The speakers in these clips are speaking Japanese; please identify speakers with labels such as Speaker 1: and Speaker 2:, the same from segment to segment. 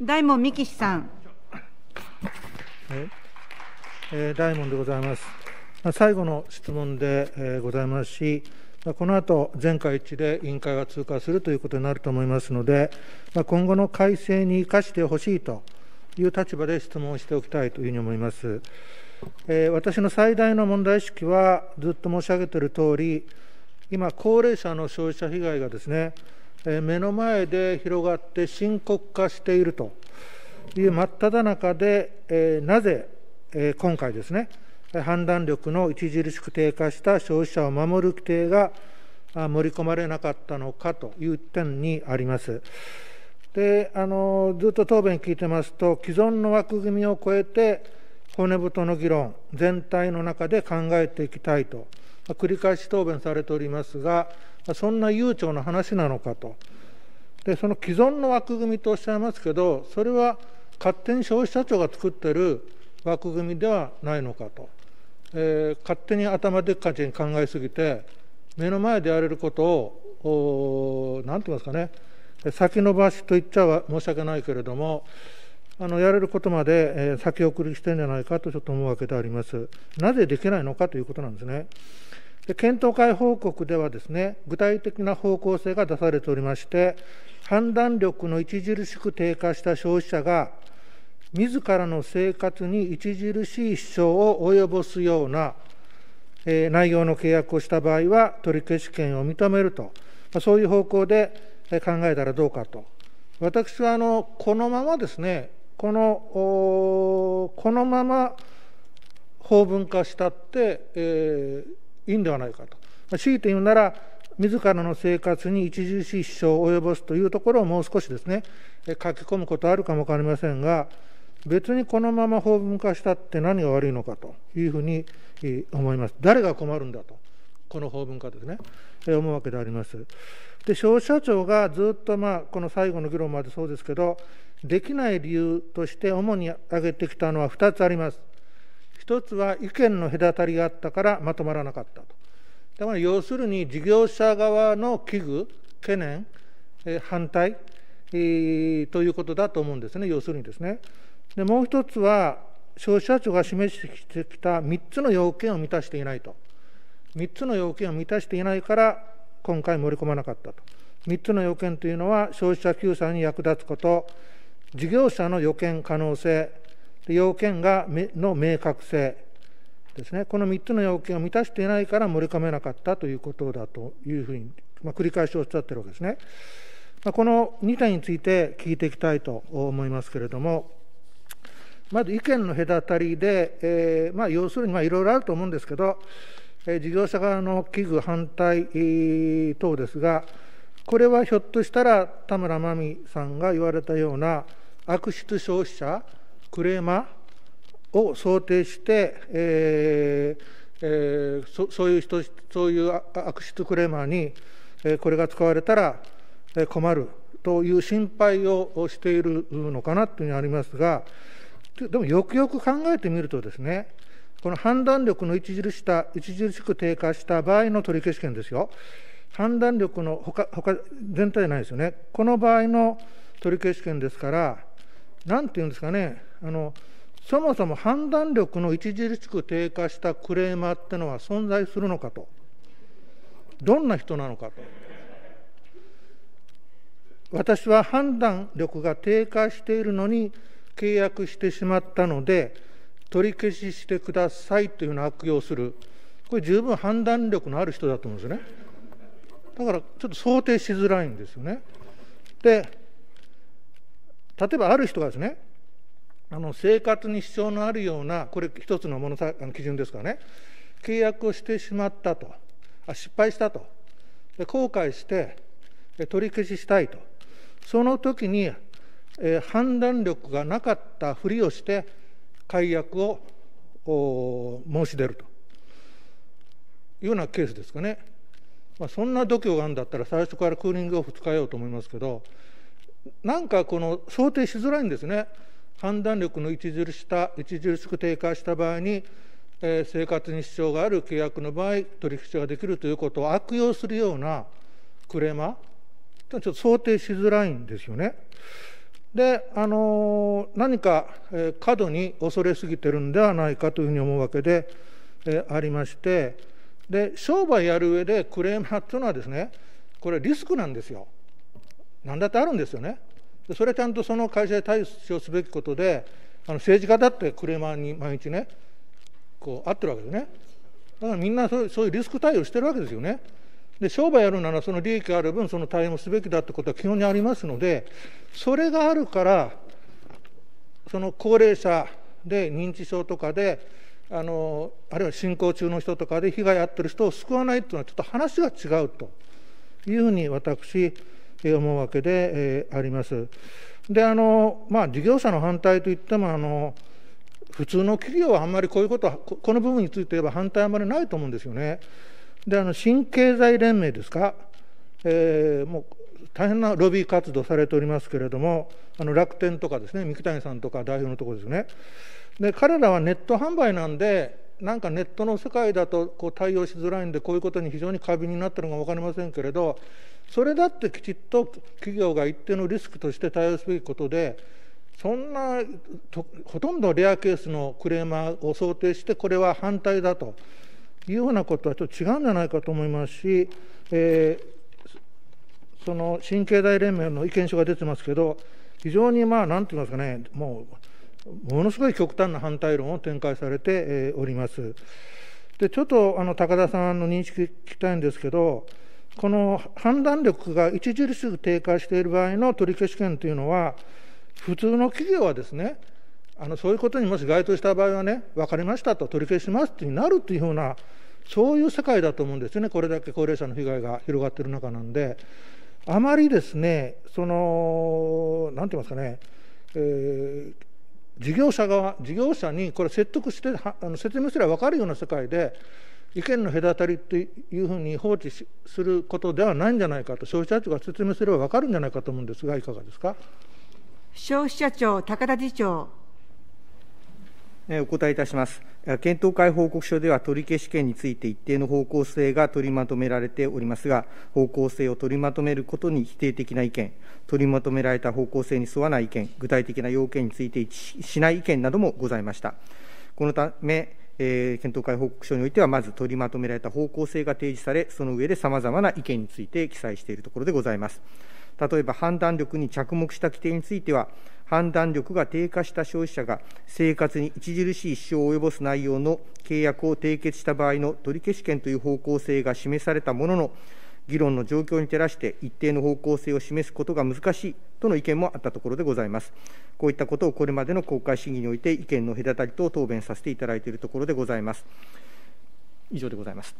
Speaker 1: 大門幹志さん。
Speaker 2: え大門でございます。最後の質問で、えございますし、この後、全会一致で委員会は通過するということになると思いますので、今後の改正に生かしてほしいという立場で質問をしておきたいというふうに思います。え私の最大の問題意識は、ずっと申し上げているとおり、今、高齢者の消費者被害がですね、目の前で広がって深刻化しているという真っ只中で、なぜ今回ですね、判断力の著しく低下した消費者を守る規定が盛り込まれなかったのかという点にあります。であのずっと答弁聞いてますと、既存の枠組みを超えて、骨太の議論、全体の中で考えていきたいと、繰り返し答弁されておりますが、そんな悠長な話なのかと。でその既存の枠組みとおっしゃいますけどそれは勝手に消費者庁が作ってる枠組みではないのかと、えー、勝手に頭でっかちに考えすぎて目の前でやれることをなんて言いますかね先延ばしと言っちゃは申し訳ないけれどもあのやれることまで、えー、先送りしてんじゃないかとちょっと思うわけでありますなぜできないのかということなんですね。で検討会報告ではですね、具体的な方向性が出されておりまして、判断力の著しく低下した消費者が、自らの生活に著しい支障を及ぼすような、えー、内容の契約をした場合は、取り消し権を認めると、まあ、そういう方向で考えたらどうかと。私はあのこのままですね、このこのまま法文化したって、えーいいんではないかと。まあ、強いて言うなら、自らの生活に著しい支障を及ぼすというところをもう少しですね、書き込むことあるかも分かりませんが、別にこのまま法文化したって何が悪いのかというふうに思います。誰が困るんだと、この法文化ですね、思うわけであります。で、消費者庁がずっと、まあ、この最後の議論までそうですけど、できない理由として主に挙げてきたのは2つあります。一つは意見の隔たりがあったからまとまらなかったと。だから要するに事業者側の危惧、懸念、え反対、えー、ということだと思うんですね、要するにですね。でもう一つは、消費者庁が示してきた3つの要件を満たしていないと。3つの要件を満たしていないから、今回盛り込まなかったと。3つの要件というのは、消費者救済に役立つこと、事業者の予見可能性、要件がの明確性ですね、この3つの要件を満たしていないから盛り込めなかったということだというふうに、まあ、繰り返しおっしゃってるわけですね。まあ、この2点について聞いていきたいと思いますけれども、まず意見の隔たりで、えー、まあ、要するにいろいろあると思うんですけど、えー、事業者側の危惧反対等ですが、これはひょっとしたら田村真美さんが言われたような悪質消費者クレーマーを想定して、えーえー、そそういう人そういう悪質クレーマーに、えー、これが使われたら、え困るという心配をしているのかなというふうにありますが、でもよくよく考えてみるとですね、この判断力の著した著しく低下した場合の取り消し権ですよ。判断力のほか、全体ないですよね。この場合の取り消し権ですから、何ていうんですかねあのそもそも判断力の著しく低下したクレーマーってのは存在するのかとどんな人なのかと私は判断力が低下しているのに契約してしまったので取り消ししてくださいというのを悪用するこれ十分判断力のある人だと思うんですよねだからちょっと想定しづらいんですよねで例えばある人がですね、あの生活に支障のあるような、これ一つのものさあの基準ですからね、契約をしてしまったと、あ失敗したとで、後悔して取り消ししたいと、その時に、えー、判断力がなかったふりをして、解約を申し出るというようなケースですかね。まあ、そんな度胸があるんだったら、最初からクーリングオフ使えようと思いますけど、なんかこの想定しづらいんですね。判断力の著した著しく低下した場合に、えー、生活に支障がある契約の場合、取引所ができるということを悪用するようなクレーマー、ちょっと想定しづらいんですよね。で、あのー、何か、えー、過度に恐れすぎてるんではないかというふうに思うわけで、えー、ありまして、で商売やる上でクレーマーというのはですね、これリスクなんですよ。何だってあるんですよね。それはちゃんとその会社で対処すべきことで、あの政治家だってクレーマーに毎日ね、こう、合ってるわけですね。だからみんなそうそういうリスク対応してるわけですよね。で商売やるならその利益がある分その対応もすべきだってことは基本にありますのでそれがあるからその高齢者で認知症とかであのあるいは進行中の人とかで被害あってる人を救わないっていうのはちょっと話が違うというふうに私思うわけで、えー、あります。であの、まあ、事業者の反対といってもあの普通の企業はあんまりこういうことはこの部分について言えば反対はあまりないと思うんですよね。であの新経済連盟ですか、えー、もう大変なロビー活動されておりますけれどもあの楽天とかですね三木谷さんとか代表のところですね。で彼らはネット販売なんでなんかネットの世界だとこう対応しづらいんでこういうことに非常に過敏になってるのか分かりませんけれどそれだってきちっと企業が一定のリスクとして対応すべきことでそんなほとんどレアケースのクレーマーを想定してこれは反対だというようなことはちょっと違うんじゃないかと思いますし、えー、その神経大連盟の意見書が出てますけど非常にまあ何て言いますかねもうものすごい極端な反対論を展開されております。でちょっとあの高田さんの認識聞きたいんですけど、この判断力が著しく低下している場合の取り消し権というのは、普通の企業はですね、あのそういうことにもし該当した場合はね、分かりましたと、取り消しますってなるというような、そういう世界だと思うんですよね、これだけ高齢者の被害が広がっている中なんで、あまりですね、その、なんて言いますかね、えー、事業者側事業者にこれ説得してあの説明すれば分かるような世界で意見の隔たりというふうに放置することではないんじゃないかと消費者庁が説明すれば分かるんじゃないかと思うんですがいかがですか
Speaker 1: 消費者庁高田次長お答えいたします検討会報告書では取消権について一定の方向性が取りまとめられておりますが、方向性を取りまとめることに否定的な意見、取りまとめられた方向性に沿わない意見、具体的な要件について一致しない意見などもございました。このため、えー、検討会報告書においては、まず取りまとめられた方向性が提示され、その上でさまざまな意見について記載しているところでございます。例えば判断力に着目した規定については、判断力が低下した消費者が生活に著しい支障を及ぼす内容の契約を締結した場合の取り消し権という方向性が示されたものの、議論の状況に照らして一定の方向性を示すことが難しいとの意見もあったところでございます。こういったことをこれまでの公開審議において意見の隔たりと答弁させていただいているところでございます。以上でございます。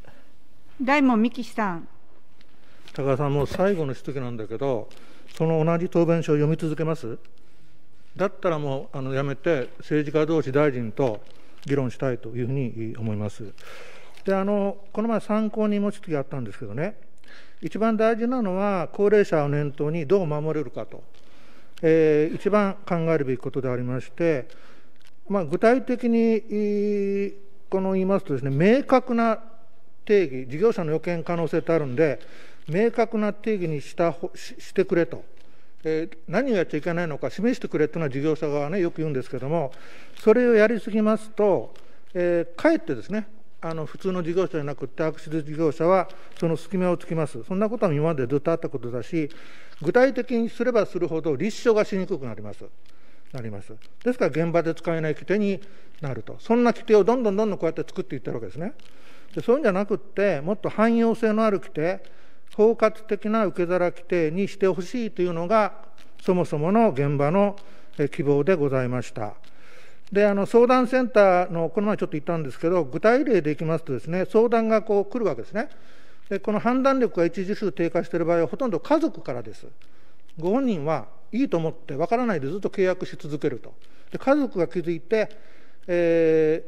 Speaker 1: 大門美希さん。
Speaker 2: 高田さん、もう最後の質疑なんだけど、その同じ答弁書を読み続けますだったらもうあのやめて、政治家同士、大臣と議論したいというふうに思います。であのこの前、参考人も質疑あったんですけどね、一番大事なのは、高齢者を念頭にどう守れるかと、えー、一番考えるべきことでありまして、まあ、具体的にこの言いますとです、ね、明確な定義、事業者の予見可能性ってあるんで、明確な定義にしたしてくれと、えー、何をやっちゃいけないのか示してくれというのは事業者側は、ね、よく言うんですけども、それをやりすぎますと、えー、かえってですね、あの普通の事業者じゃなくて、アクント事業者はその隙間をつきます、そんなことは今までずっとあったことだし、具体的にすればするほど立証がしにくくなります。なりますですから現場で使えない規定になると、そんな規定をどんどんどんどんこうやって作っていってるわけですね。でそういうんじゃなくって、もっと汎用性のある規定、包括的な受け皿規定にしてほしいというのが、そもそもの現場の希望でございました。であの相談センターの、この前ちょっと言ったんですけど、具体例でいきますとですね、相談がこう来るわけですね。でこの判断力が一時数低下している場合は、ほとんど家族からです。ご本人はいいと思って、わからないでずっと契約し続けると。で家族が気づいて、え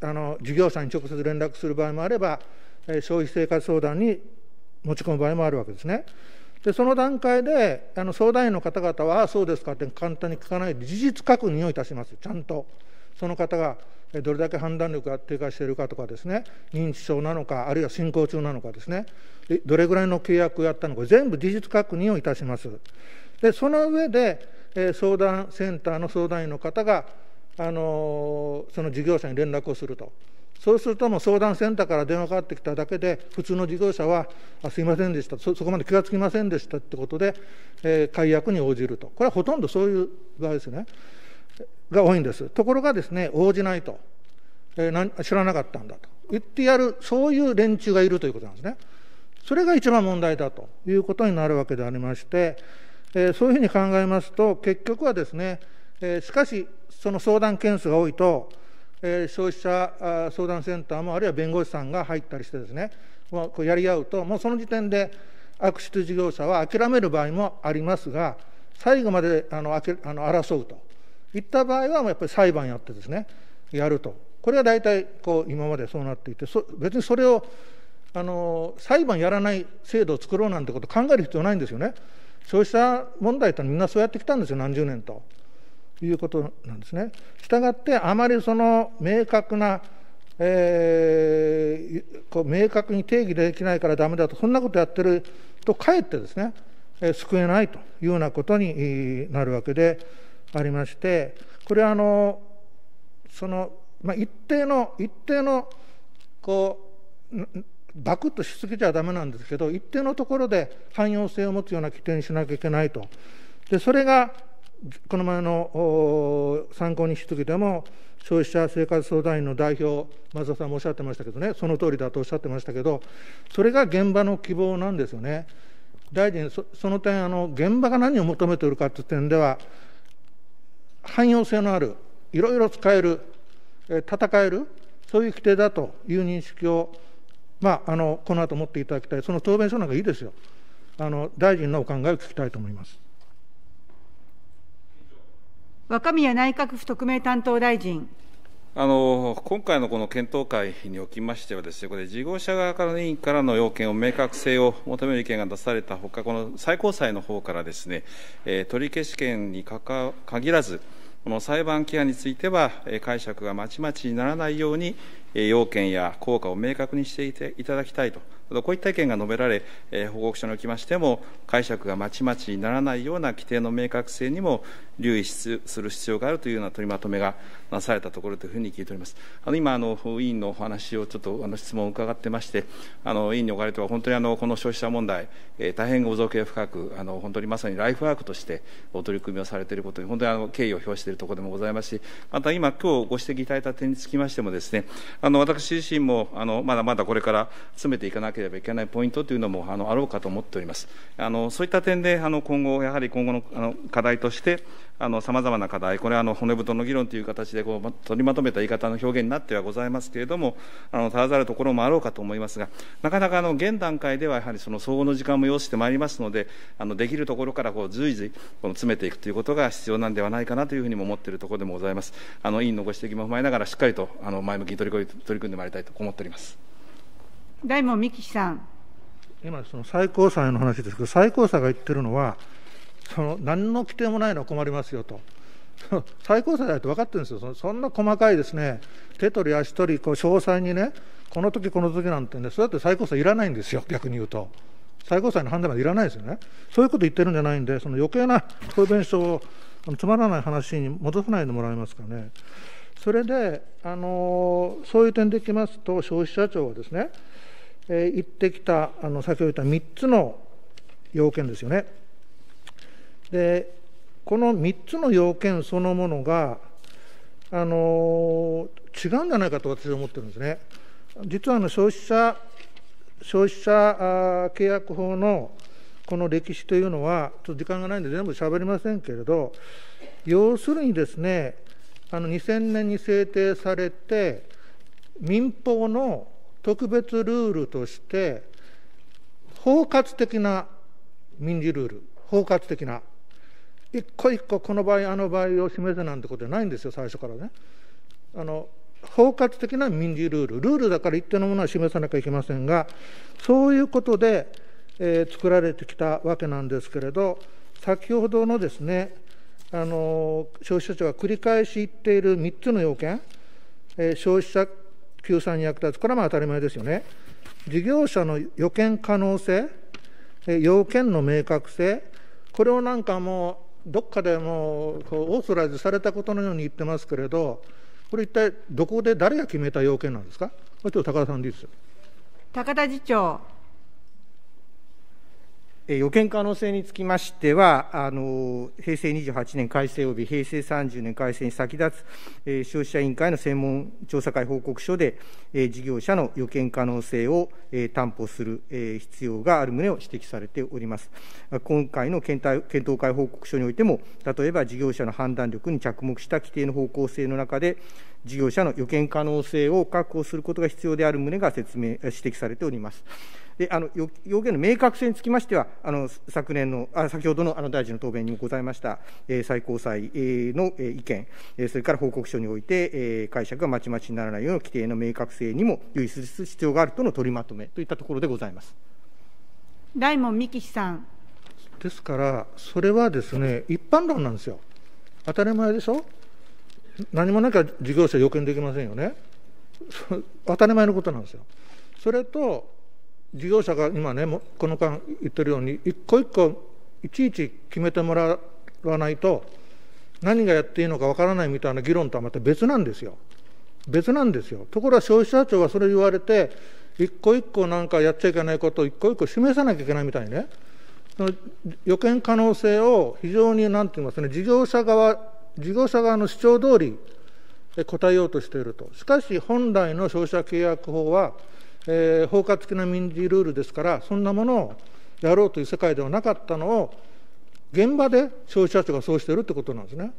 Speaker 2: ー、あの事業者に直接連絡する場合もあれば、消費生活相談に持ち込む場合もあるわけですね。でその段階であの相談員の方々は「ああそうですか」って簡単に聞かないで事実確認をいたしますちゃんとその方がどれだけ判断力が低下しているかとかですね認知症なのかあるいは進行中なのかですねどれぐらいの契約をやったのか全部事実確認をいたしますでその上で、え相談センターの相談員の方があのその事業者に連絡をするとそうするとも相談センターから電話かかってきただけで、普通の事業者は、あすいませんでしたそ、そこまで気がつきませんでしたってことで、えー、解約に応じると、これはほとんどそういう場合ですね、が多いんです。ところがですね、応じないと、えー、知らなかったんだと言ってやる、そういう連中がいるということなんですね。それが一番問題だということになるわけでありまして、えー、そういうふうに考えますと、結局はですね、えー、しかし、その相談件数が多いと、え消費者相談センターも、あるいは弁護士さんが入ったりしてですね、もうこうやり合うと、もうその時点で悪質事業者は諦める場合もありますが、最後まであのあけあの争うといった場合は、やっぱり裁判やってですね、やると。これは大体こう今までそうなっていて、そ別にそれをあの裁判やらない制度を作ろうなんてこと考える必要ないんですよね。消費者問題ってみんなそうやってきたんですよ、何十年と。いうことなんですね。したがってあまりその明確な、えー、こう明確に定義できないからダメだとそんなことやってるとかえってですね、えー、救えないというようなことになるわけでありましてこれはあのその、まあ、一定の一定のこうバクッとしすぎちゃだめなんですけど一定のところで汎用性を持つような規定にしなきゃいけないと。でそれがこの前の参考にし疑でても、消費者生活相談員の代表、松田さんもおっしゃってましたけどね、その通りだとおっしゃってましたけど、それが現場の希望なんですよね。大臣、その点あの、現場が何を求めているかという点では、汎用性のある、いろいろ使える、戦える、そういう規定だという認識を、まあ、あのこの後持っていただきたい、その答弁書なんかいいですよあの、大臣のお考えを聞きたいと思います。
Speaker 1: 若宮内閣府特命担当大臣。
Speaker 3: あの今回のこの検討会におきましてはです、ね、これ事業者側からの委員からの要件を明確性を求める意見が出されたほか、この最高裁の方からですね、え取消権にかか限らず、この裁判規範については、解釈がまちまちにならないように、要件や効果を明確にしていただきたいと。こういった意見が述べられ、報告書におきましても、解釈がまちまちにならないような規定の明確性にも留意する必要があるというような取りまとめがなされたところというふうに聞いております。あの今あの、委員のお話をちょっとあの質問を伺ってまして、あの委員におかれては、本当にあのこの消費者問題、えー、大変ご造形深くあの、本当にまさにライフワークとしてお取り組みをされていることに、本当にあの敬意を表しているところでもございますし、また今、今日ご指摘いただいた点につきましてもです、ね、あの私自身もあのまだまだこれから詰めていかなけければいけないポイントというのもあのあろうかと思っております。あのそういった点であの今後、やはり今後のあの課題として、さまざまな課題、これはあの骨太の議論という形でこう取りまとめた言い方の表現になってはございますけれども、あのたらざるところもあろうかと思いますが、なかなかあの現段階ではやはりその総合の時間も要してまいりますので、あのできるところからこう随時この詰めていくということが必要なんではないかなというふうにも思っているところでもございます。あの委員のご指摘も踏まえながら、しっかりとあの前向きに取り組んでまいりたいと思っております。
Speaker 1: 大門美樹さん。
Speaker 2: 今、その最高裁の話ですけど、最高裁が言ってるのは、その何の規定もないのは困りますよと。最高裁だって分かってるんですよ、そんな細かいですね、手取り足取り、こう詳細にね、この時この時なんてね、それだって最高裁いらないんですよ、逆に言うと。最高裁の判断までいらないですよね。そういうこと言ってるんじゃないんで、その余計な答う弁証をつまらない話に戻さないでもらえますかね。それで、あのそういう点でいきますと、消費者庁はですね、えー、言ってきたあの先ほど言った3つの要件ですよね。でこの3つの要件そのものがあの違うんじゃないかと私は思ってるんですね。実はあの消費者消費者契約法のこの歴史というのは、ちょっと時間がないんで全部しゃべりませんけれど、要するにですね、あの2000年に制定されて、民法の特別ルールとして包括的な民事ルール包括的な一個一個この場合あの場合を示せなんてことじゃないんですよ最初からねあの包括的な民事ルールルールだから一定のものは示さなきゃいけませんがそういうことで、えー、作られてきたわけなんですけれど先ほどのですねあの消費者庁が繰り返し言っている3つの要件、えー、消費者救済に役立つ、これはまあ当たり前ですよね。事業者の予見可能性、要件の明確性、これをなんかもう、どっかでもうオーソライズされたことのように言ってますけれど、これ一体どこで誰が決めた要件なんですか、こ
Speaker 1: れちょっと高田さんでいいですよ。高田次長予見可能性につきましては、あの平成28年改正及び平成30年改正に先立つ、消費者委員会の専門調査会報告書で、事業者の予見可能性を担保する必要がある旨を指摘されております。今回の検討会報告書においても、例えば事業者の判断力に着目した規定の方向性の中で、事業者の予見可能性を確保することが必要である旨が説明指摘されております。であの要件の明確性につきましては、あの昨年のあ、先ほどのあの大臣の答弁にもございました、えー、最高裁の意見、それから報告書において、えー、解釈がまちまちにならないような規定の明確性にも留意する必要があるとの取りまとめといったところでございます。大門幹さん
Speaker 2: ですから、それはですね、一般論なんですよ。当たり前でしょ何もなきゃ事業者予見できませんよね。当たり前のことなんですよ。それと事業者が今ねこの間言ってるように一個一個いちいち決めてもらわないと何がやっていいのかわからないみたいな議論とはまた別なんですよ別なんですよところが消費者庁はそれ言われて一個一個なんかやっちゃいけないことを一個一個示さなきゃいけないみたいにね予見可能性を非常に何て言いますね事業者側事業者側の主張通り答えようとしているとしかし本来の消費者契約法はえー、包括的な民事ルールですからそんなものをやろうという世界ではなかったのを現場で消費者庁がそうしているってことなんですね。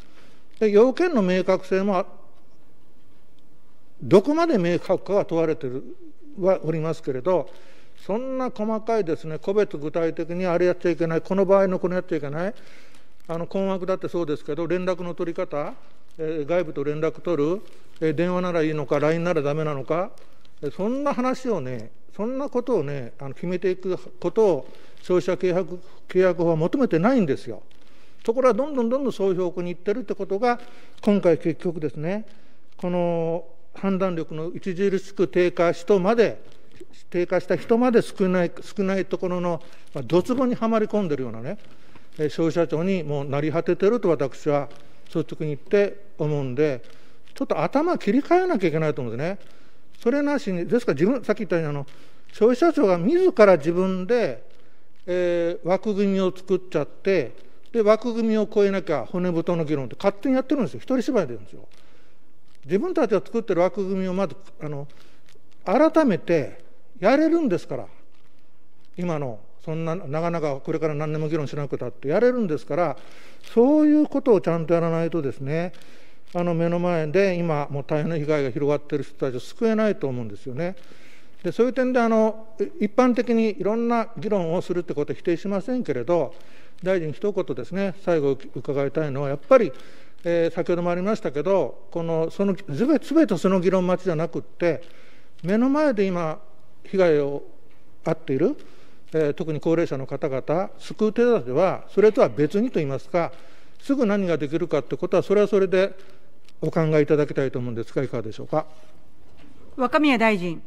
Speaker 2: で要件の明確性もどこまで明確かが問われてるはおりますけれどそんな細かいですね個別具体的にあれやっちゃいけないこの場合のこれやっちゃいけないあの困惑だってそうですけど連絡の取り方、えー、外部と連絡取る、えー、電話ならいいのか LINE ならだめなのかそんな話をね、そんなことをね、あの決めていくことを消費者契約契約法は求めてないんですよ。ところがどんどんどんどんそういう方向に行ってるってことが、今回結局ですね、この判断力の著しく低下とまで、低下した人まで少ない少ないところの、どつぼにはまり込んでるようなね、消費者庁にもう成り果ててると私は率直に言って思うんで、ちょっと頭切り替えなきゃいけないと思うんですね。それなしにですから自分さっき言ったようにあの消費者庁が自ら自分で、えー、枠組みを作っちゃってで枠組みを超えなきゃ骨太の議論って勝手にやってるんですよ一人芝居でるんですよ。自分たちが作ってる枠組みをまずあの改めてやれるんですから今のそんななかなかこれから何年も議論しなくたってやれるんですからそういうことをちゃんとやらないとですねあの目の前で今、もう大変な被害が広がっている人たちを救えないと思うんですよね。でそういう点であの、一般的にいろんな議論をするということは否定しませんけれど、大臣、一言ですね、最後伺いたいのは、やっぱり、えー、先ほどもありましたけど、このそのすべてその議論待ちじゃなくって、目の前で今、被害を遭っている、えー、特に高齢者の方々、救う手立ては、それとは別にといいますか、すぐ何ができるかということは、それはそれで、お考えいただきたいと思うんですが、いかがでしょうか。
Speaker 1: 若宮大
Speaker 3: 臣。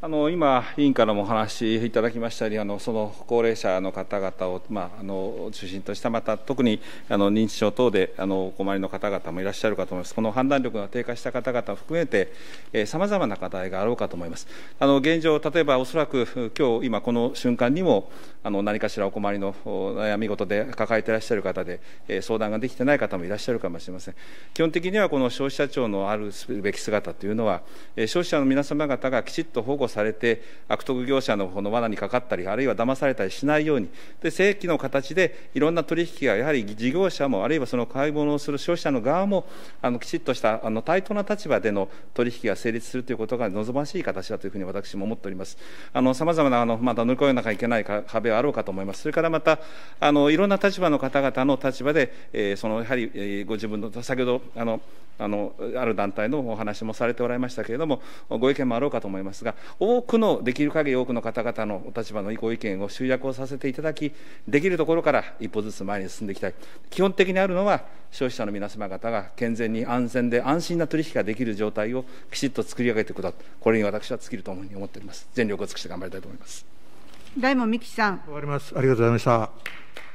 Speaker 3: あの今、委員からもお話しいただきましたようにあの、その高齢者の方々を、まあ、あの中心とした、また特にあの認知症等であのお困りの方々もいらっしゃるかと思います、この判断力が低下した方々を含めて、さまざまな課題があろうかと思います。あの現状、例えばおそらく今日今この瞬間にもあの、何かしらお困りの悩み事で抱えていらっしゃる方で、相談ができてない方もいらっしゃるかもしれません。基本的にはこの消費者庁のあるべき姿というのは、消費者の皆様方がきちっと保護されて、悪徳業者のこの罠にかかったり、あるいは騙されたりしないように、で正規の形でいろんな取引がやはり事業者も、あるいはその買い物をする消費者の側も、あのきちっとしたあの対等な立場での取引が成立するということが望ましい形だというふうに私も思っております。さまざまなあのまだ乗り越えなきゃいけない壁はあろうかと思います。それからまたあのいろんな立場の方々の立場で、えー、そのやはり、えー、ご自分の先ほどあのあのある団体のお話もされておられましたけれども、ご意見もあろうかと思いますが、多くの、できる限り多くの方々のお立場のご意見を集約をさせていただき、できるところから一歩ずつ前に進んでいきたい。基本的にあるのは、消費者の皆様方が健全に安全で安心な取引ができる状態をきちっと作り上げていくだこれに私は尽きると思っております。全力を尽くして頑張りたいと思います。
Speaker 1: 大門美希さん。終わります。ありがとうございまし
Speaker 2: た。